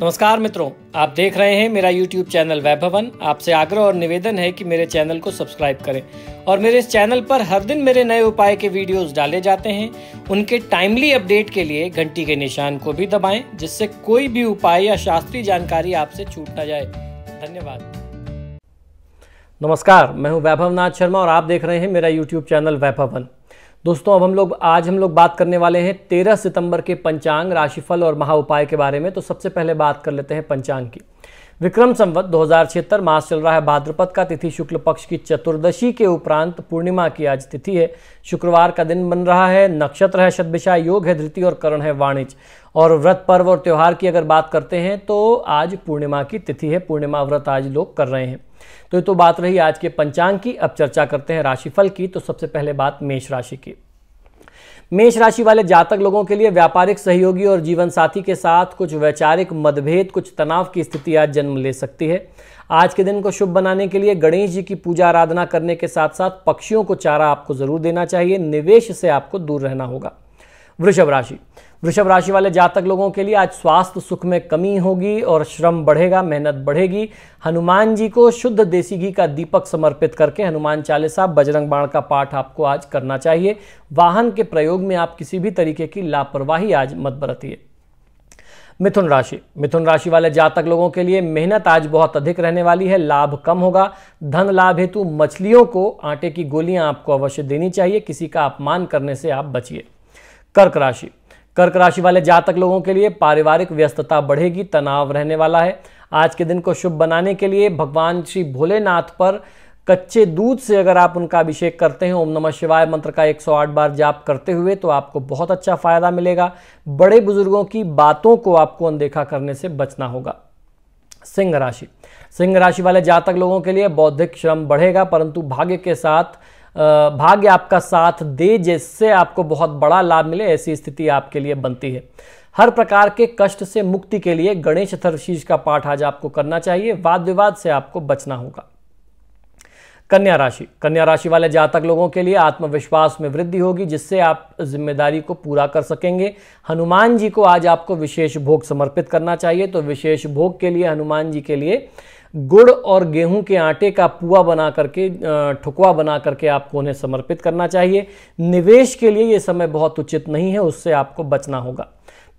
नमस्कार मित्रों आप देख रहे हैं मेरा यूट्यूब चैनल वैभवन आपसे आग्रह और निवेदन है कि मेरे चैनल को सब्सक्राइब करें और मेरे इस चैनल पर हर दिन मेरे नए उपाय के वीडियोस डाले जाते हैं उनके टाइमली अपडेट के लिए घंटी के निशान को भी दबाएं जिससे कोई भी उपाय या शास्त्रीय जानकारी आपसे छूट ना जाए धन्यवाद नमस्कार मैं वैभव नाथ शर्मा और आप देख रहे हैं मेरा यूट्यूब चैनल वैभवन दोस्तों अब हम लोग आज हम लोग बात करने वाले हैं 13 सितंबर के पंचांग राशिफल और महा उपाय के बारे में तो सबसे पहले बात कर लेते हैं पंचांग की विक्रम संवत दो हज़ार मास चल रहा है भाद्रपद का तिथि शुक्ल पक्ष की चतुर्दशी के उपरांत पूर्णिमा की आज तिथि है शुक्रवार का दिन बन रहा है नक्षत्र है शतभिषा योग है धृति और करण है वाणिज्य और व्रत पर्व और त्यौहार की अगर बात करते हैं तो आज पूर्णिमा की तिथि है पूर्णिमा व्रत आज लोग कर रहे हैं तो ये तो बात रही आज के पंचांग की अब चर्चा करते हैं राशिफल की तो सबसे पहले बात मेष राशि की मेष राशि वाले जातक लोगों के लिए व्यापारिक सहयोगी और जीवन साथी के साथ कुछ वैचारिक मतभेद कुछ तनाव की स्थिति आज जन्म ले सकती है आज के दिन को शुभ बनाने के लिए गणेश जी की पूजा आराधना करने के साथ साथ पक्षियों को चारा आपको जरूर देना चाहिए निवेश से आपको दूर रहना होगा वृषभ राशि वृषभ राशि वाले जातक लोगों के लिए आज स्वास्थ्य सुख में कमी होगी और श्रम बढ़ेगा मेहनत बढ़ेगी हनुमान जी को शुद्ध देसी घी का दीपक समर्पित करके हनुमान चालीसा बजरंग बाण का पाठ आपको आज करना चाहिए वाहन के प्रयोग में आप किसी भी तरीके की लापरवाही आज मत बरतिए मिथुन राशि मिथुन राशि वाले जातक लोगों के लिए मेहनत आज बहुत अधिक रहने वाली है लाभ कम होगा धन लाभ हेतु मछलियों को आटे की गोलियां आपको अवश्य देनी चाहिए किसी का अपमान करने से आप बचिए कर्क राशि कर्क राशि वाले जातक लोगों के लिए पारिवारिक व्यस्तता बढ़ेगी तनाव रहने वाला है आज के दिन को शुभ बनाने के लिए भगवान श्री भोलेनाथ पर कच्चे दूध से अगर आप उनका अभिषेक करते हैं ओम नमः शिवाय मंत्र का 108 बार जाप करते हुए तो आपको बहुत अच्छा फायदा मिलेगा बड़े बुजुर्गों की बातों को आपको अनदेखा करने से बचना होगा सिंह राशि सिंह राशि वाले जातक लोगों के लिए बौद्धिक श्रम बढ़ेगा परंतु भाग्य के साथ भाग्य आपका साथ दे जिससे आपको बहुत बड़ा लाभ मिले ऐसी स्थिति आपके लिए बनती है हर प्रकार के कष्ट से मुक्ति के लिए गणेश चतुर्शीष का पाठ आज आपको करना चाहिए वाद विवाद से आपको बचना होगा कन्या राशि कन्या राशि वाले जातक लोगों के लिए आत्मविश्वास में वृद्धि होगी जिससे आप जिम्मेदारी को पूरा कर सकेंगे हनुमान जी को आज आपको विशेष भोग समर्पित करना चाहिए तो विशेष भोग के लिए हनुमान जी के लिए गुड़ और गेहूं के आटे का पुआ बना करके ठुकवा बना करके आपको उन्हें समर्पित करना चाहिए निवेश के लिए ये समय बहुत उचित नहीं है उससे आपको बचना होगा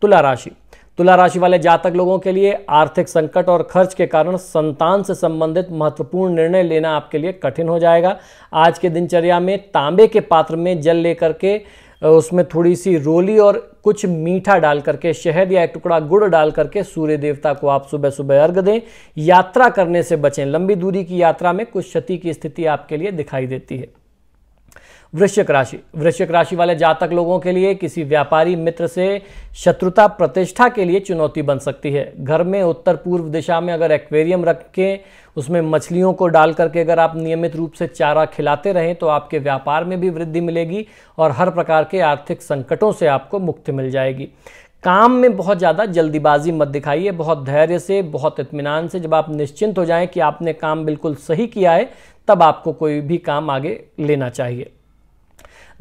तुला राशि तुला राशि वाले जातक लोगों के लिए आर्थिक संकट और खर्च के कारण संतान से संबंधित महत्वपूर्ण निर्णय लेना आपके लिए कठिन हो जाएगा आज के दिनचर्या में तांबे के पात्र में जल लेकर के उसमें थोड़ी सी रोली और कुछ मीठा डाल करके शहद या एक टुकड़ा गुड़ डाल करके सूर्य देवता को आप सुबह सुबह अर्घ दें यात्रा करने से बचें लंबी दूरी की यात्रा में कुछ क्षति की स्थिति आपके लिए दिखाई देती है वृश्चिक राशि वृश्चिक राशि वाले जातक लोगों के लिए किसी व्यापारी मित्र से शत्रुता प्रतिष्ठा के लिए चुनौती बन सकती है घर में उत्तर पूर्व दिशा में अगर एक्वेरियम रख के उसमें मछलियों को डाल करके अगर आप नियमित रूप से चारा खिलाते रहें तो आपके व्यापार में भी वृद्धि मिलेगी और हर प्रकार के आर्थिक संकटों से आपको मुक्ति मिल जाएगी काम में बहुत ज़्यादा जल्दीबाजी मत दिखाइए बहुत धैर्य से बहुत इत्मीनान से जब आप निश्चिंत हो जाएं कि आपने काम बिल्कुल सही किया है तब आपको कोई भी काम आगे लेना चाहिए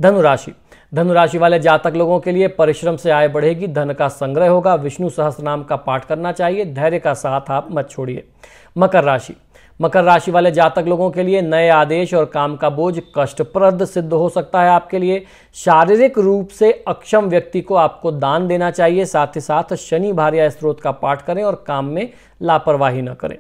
धनुराशि धनुराशि वाले जातक लोगों के लिए परिश्रम से आय बढ़ेगी धन का संग्रह होगा विष्णु सहस नाम का पाठ करना चाहिए धैर्य का साथ आप मत छोड़िए मकर राशि मकर राशि वाले जातक लोगों के लिए नए आदेश और काम का बोझ कष्टप्रद सिद्ध हो सकता है आपके लिए शारीरिक रूप से अक्षम व्यक्ति को आपको दान देना चाहिए साथ ही साथ शनि भार्य स्त्रोत का पाठ करें और काम में लापरवाही न करें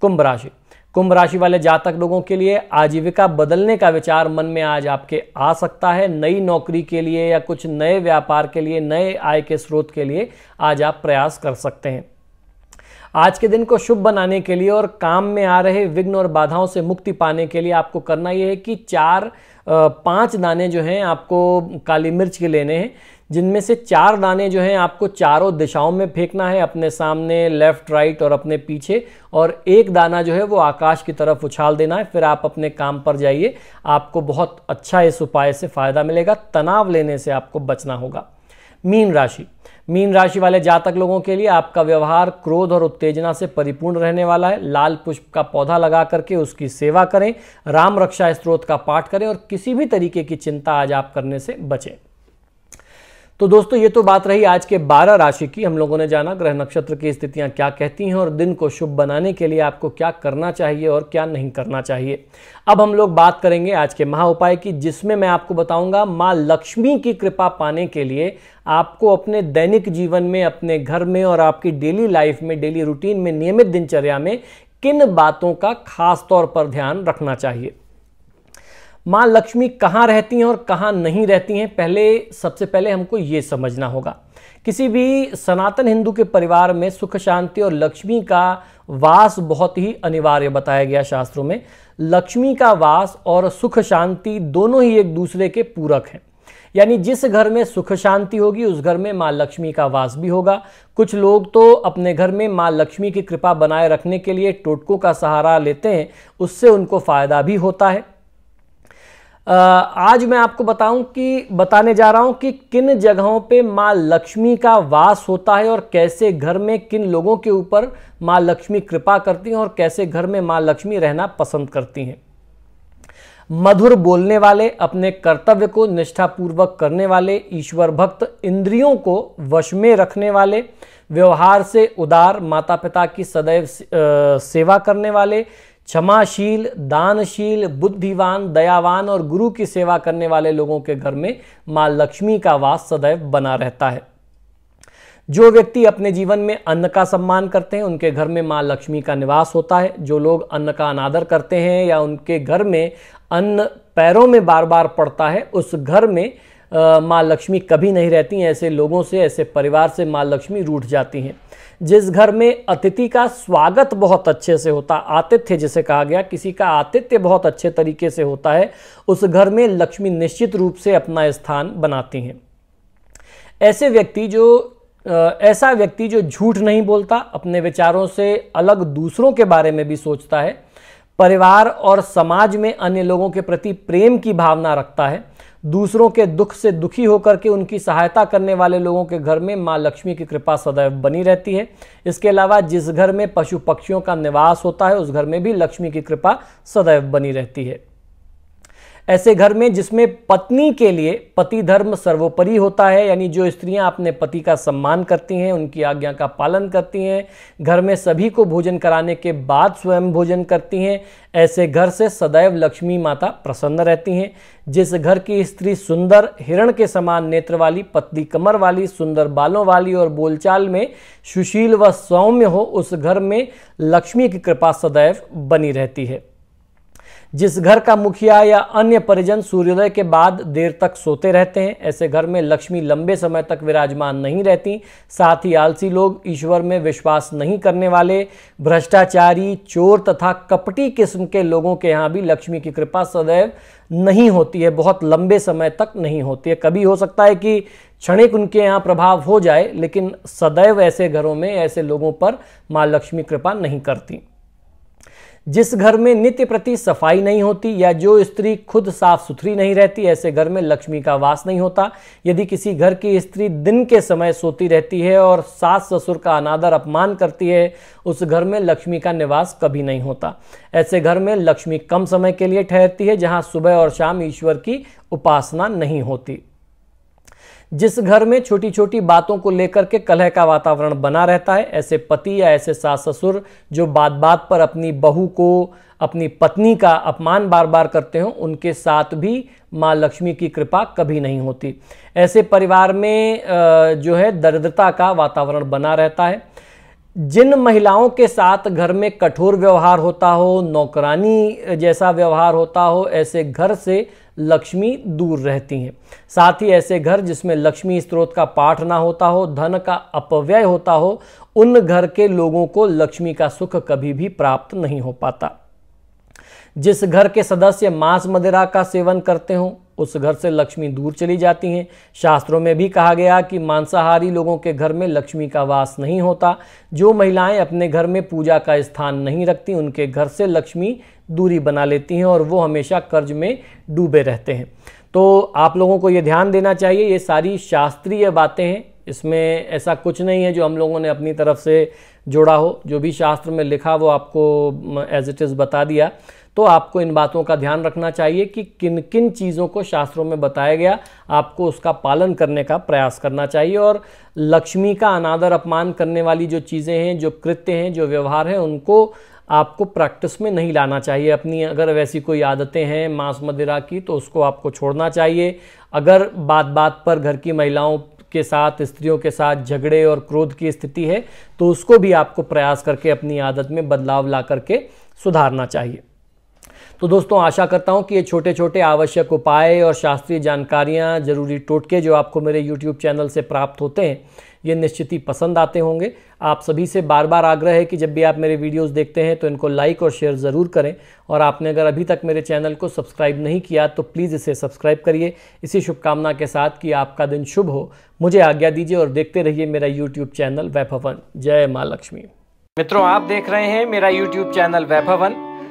कुंभ राशि कुंभ राशि वाले जातक लोगों के लिए आजीविका बदलने का विचार मन में आज आपके आ सकता है नई नौकरी के लिए या कुछ नए व्यापार के लिए नए आय के स्रोत के लिए आज आप प्रयास कर सकते हैं आज के दिन को शुभ बनाने के लिए और काम में आ रहे विघ्न और बाधाओं से मुक्ति पाने के लिए आपको करना यह है कि चार पांच दाने जो हैं आपको काली मिर्च के लेने हैं जिनमें से चार दाने जो हैं आपको चारों दिशाओं में फेंकना है अपने सामने लेफ्ट राइट और अपने पीछे और एक दाना जो है वो आकाश की तरफ उछाल देना है फिर आप अपने काम पर जाइए आपको बहुत अच्छा इस उपाय से फ़ायदा मिलेगा तनाव लेने से आपको बचना होगा मीन राशि मीन राशि वाले जातक लोगों के लिए आपका व्यवहार क्रोध और उत्तेजना से परिपूर्ण रहने वाला है लाल पुष्प का पौधा लगा करके उसकी सेवा करें राम रक्षा स्त्रोत का पाठ करें और किसी भी तरीके की चिंता आज आप करने से बचें तो दोस्तों ये तो बात रही आज के 12 राशि की हम लोगों ने जाना ग्रह नक्षत्र की स्थितियां क्या कहती हैं और दिन को शुभ बनाने के लिए आपको क्या करना चाहिए और क्या नहीं करना चाहिए अब हम लोग बात करेंगे आज के महा उपाय की जिसमें मैं आपको बताऊंगा माँ लक्ष्मी की कृपा पाने के लिए आपको अपने दैनिक जीवन में अपने घर में और आपकी डेली लाइफ में डेली रूटीन में नियमित दिनचर्या में किन बातों का खास तौर पर ध्यान रखना चाहिए माँ लक्ष्मी कहाँ रहती हैं और कहाँ नहीं रहती हैं पहले सबसे पहले हमको ये समझना होगा किसी भी सनातन हिंदू के परिवार में सुख शांति और लक्ष्मी का वास बहुत ही अनिवार्य बताया गया शास्त्रों में लक्ष्मी का वास और सुख शांति दोनों ही एक दूसरे के पूरक हैं यानी जिस घर में सुख शांति होगी उस घर में माँ लक्ष्मी का वास भी होगा कुछ लोग तो अपने घर में माँ लक्ष्मी की कृपा बनाए रखने के लिए टोटकों का सहारा लेते हैं उससे उनको फायदा भी होता है आज मैं आपको बताऊं कि बताने जा रहा हूं कि किन जगहों पे माँ लक्ष्मी का वास होता है और कैसे घर में किन लोगों के ऊपर माँ लक्ष्मी कृपा करती हैं और कैसे घर में माँ लक्ष्मी रहना पसंद करती हैं मधुर बोलने वाले अपने कर्तव्य को निष्ठापूर्वक करने वाले ईश्वर भक्त इंद्रियों को वश में रखने वाले व्यवहार से उदार माता पिता की सदैव सेवा करने वाले क्षमाशील दानशील बुद्धिवान दयावान और गुरु की सेवा करने वाले लोगों के घर में माँ लक्ष्मी का वास सदैव बना रहता है जो व्यक्ति अपने जीवन में अन्न का सम्मान करते हैं उनके घर में माँ लक्ष्मी का निवास होता है जो लोग अन्न का अनादर करते हैं या उनके घर में अन्न पैरों में बार बार पड़ता है उस घर में माँ लक्ष्मी कभी नहीं रहती हैं ऐसे लोगों से ऐसे परिवार से माँ लक्ष्मी रूठ जाती हैं जिस घर में अतिथि का स्वागत बहुत अच्छे से होता आतिथ्य जिसे कहा गया किसी का आतिथ्य बहुत अच्छे तरीके से होता है उस घर में लक्ष्मी निश्चित रूप से अपना स्थान बनाती हैं ऐसे व्यक्ति जो ऐसा व्यक्ति जो झूठ नहीं बोलता अपने विचारों से अलग दूसरों के बारे में भी सोचता है परिवार और समाज में अन्य लोगों के प्रति प्रेम की भावना रखता है दूसरों के दुख से दुखी होकर के उनकी सहायता करने वाले लोगों के घर में माँ लक्ष्मी की कृपा सदैव बनी रहती है इसके अलावा जिस घर में पशु पक्षियों का निवास होता है उस घर में भी लक्ष्मी की कृपा सदैव बनी रहती है ऐसे घर में जिसमें पत्नी के लिए पति धर्म सर्वोपरि होता है यानी जो स्त्रियां अपने पति का सम्मान करती हैं उनकी आज्ञा का पालन करती हैं घर में सभी को भोजन कराने के बाद स्वयं भोजन करती हैं ऐसे घर से सदैव लक्ष्मी माता प्रसन्न रहती हैं जिस घर की स्त्री सुंदर हिरण के समान नेत्र वाली पतली कमर वाली सुंदर बालों वाली और बोलचाल में सुशील व सौम्य हो उस घर में लक्ष्मी की कृपा सदैव बनी रहती है जिस घर का मुखिया या अन्य परिजन सूर्योदय के बाद देर तक सोते रहते हैं ऐसे घर में लक्ष्मी लंबे समय तक विराजमान नहीं रहती साथ ही आलसी लोग ईश्वर में विश्वास नहीं करने वाले भ्रष्टाचारी चोर तथा कपटी किस्म के लोगों के यहाँ भी लक्ष्मी की कृपा सदैव नहीं होती है बहुत लंबे समय तक नहीं होती है कभी हो सकता है कि क्षणिक उनके यहाँ प्रभाव हो जाए लेकिन सदैव ऐसे घरों में ऐसे लोगों पर माँ लक्ष्मी कृपा नहीं करती जिस घर में नित्य प्रति सफाई नहीं होती या जो स्त्री खुद साफ सुथरी नहीं रहती ऐसे घर में लक्ष्मी का वास नहीं होता यदि किसी घर की स्त्री दिन के समय सोती रहती है और सास ससुर का अनादर अपमान करती है उस घर में लक्ष्मी का निवास कभी नहीं होता ऐसे घर में लक्ष्मी कम समय के लिए ठहरती है जहाँ सुबह और शाम ईश्वर की उपासना नहीं होती जिस घर में छोटी छोटी बातों को लेकर के कलह का वातावरण बना रहता है ऐसे पति या ऐसे सास ससुर जो बात बात पर अपनी बहू को अपनी पत्नी का अपमान बार बार करते हो उनके साथ भी माँ लक्ष्मी की कृपा कभी नहीं होती ऐसे परिवार में जो है दरिद्रता का वातावरण बना रहता है जिन महिलाओं के साथ घर में कठोर व्यवहार होता हो नौकरानी जैसा व्यवहार होता हो ऐसे घर से लक्ष्मी दूर रहती हैं साथ ही ऐसे घर जिसमें लक्ष्मी स्त्रोत का पाठ ना होता हो धन का अपव्यय होता हो उन घर के लोगों को लक्ष्मी का सुख कभी भी प्राप्त नहीं हो पाता जिस घर के सदस्य मांस मदिरा का सेवन करते हों उस घर से लक्ष्मी दूर चली जाती हैं शास्त्रों में भी कहा गया कि मांसाहारी लोगों के घर में लक्ष्मी का वास नहीं होता जो महिलाएं अपने घर में पूजा का स्थान नहीं रखती उनके घर से लक्ष्मी दूरी बना लेती हैं और वो हमेशा कर्ज में डूबे रहते हैं तो आप लोगों को ये ध्यान देना चाहिए ये सारी शास्त्रीय बातें हैं इसमें ऐसा कुछ नहीं है जो हम लोगों ने अपनी तरफ से जोड़ा हो जो भी शास्त्र में लिखा वो आपको एज इट इज़ बता दिया तो आपको इन बातों का ध्यान रखना चाहिए कि किन किन चीज़ों को शास्त्रों में बताया गया आपको उसका पालन करने का प्रयास करना चाहिए और लक्ष्मी का अनादर अपमान करने वाली जो चीज़ें हैं जो कृत्य हैं जो व्यवहार हैं उनको आपको प्रैक्टिस में नहीं लाना चाहिए अपनी अगर वैसी कोई आदतें हैं मांस मदिरा की तो उसको आपको छोड़ना चाहिए अगर बात बात पर घर की महिलाओं के साथ स्त्रियों के साथ झगड़े और क्रोध की स्थिति है तो उसको भी आपको प्रयास करके अपनी आदत में बदलाव ला करके सुधारना चाहिए तो दोस्तों आशा करता हूँ कि ये छोटे छोटे आवश्यक उपाय और शास्त्रीय जानकारियाँ ज़रूरी टोटके जो आपको मेरे यूट्यूब चैनल से प्राप्त होते हैं ये निश्चित ही पसंद आते होंगे आप सभी से बार बार आग्रह है कि जब भी आप मेरे वीडियोस देखते हैं तो इनको लाइक और शेयर ज़रूर करें और आपने अगर अभी तक मेरे चैनल को सब्सक्राइब नहीं किया तो प्लीज़ इसे सब्सक्राइब करिए इसी शुभकामना के साथ कि आपका दिन शुभ हो मुझे आज्ञा दीजिए और देखते रहिए मेरा यूट्यूब चैनल वैभवन जय माँ लक्ष्मी मित्रों आप देख रहे हैं मेरा यूट्यूब चैनल वैभवन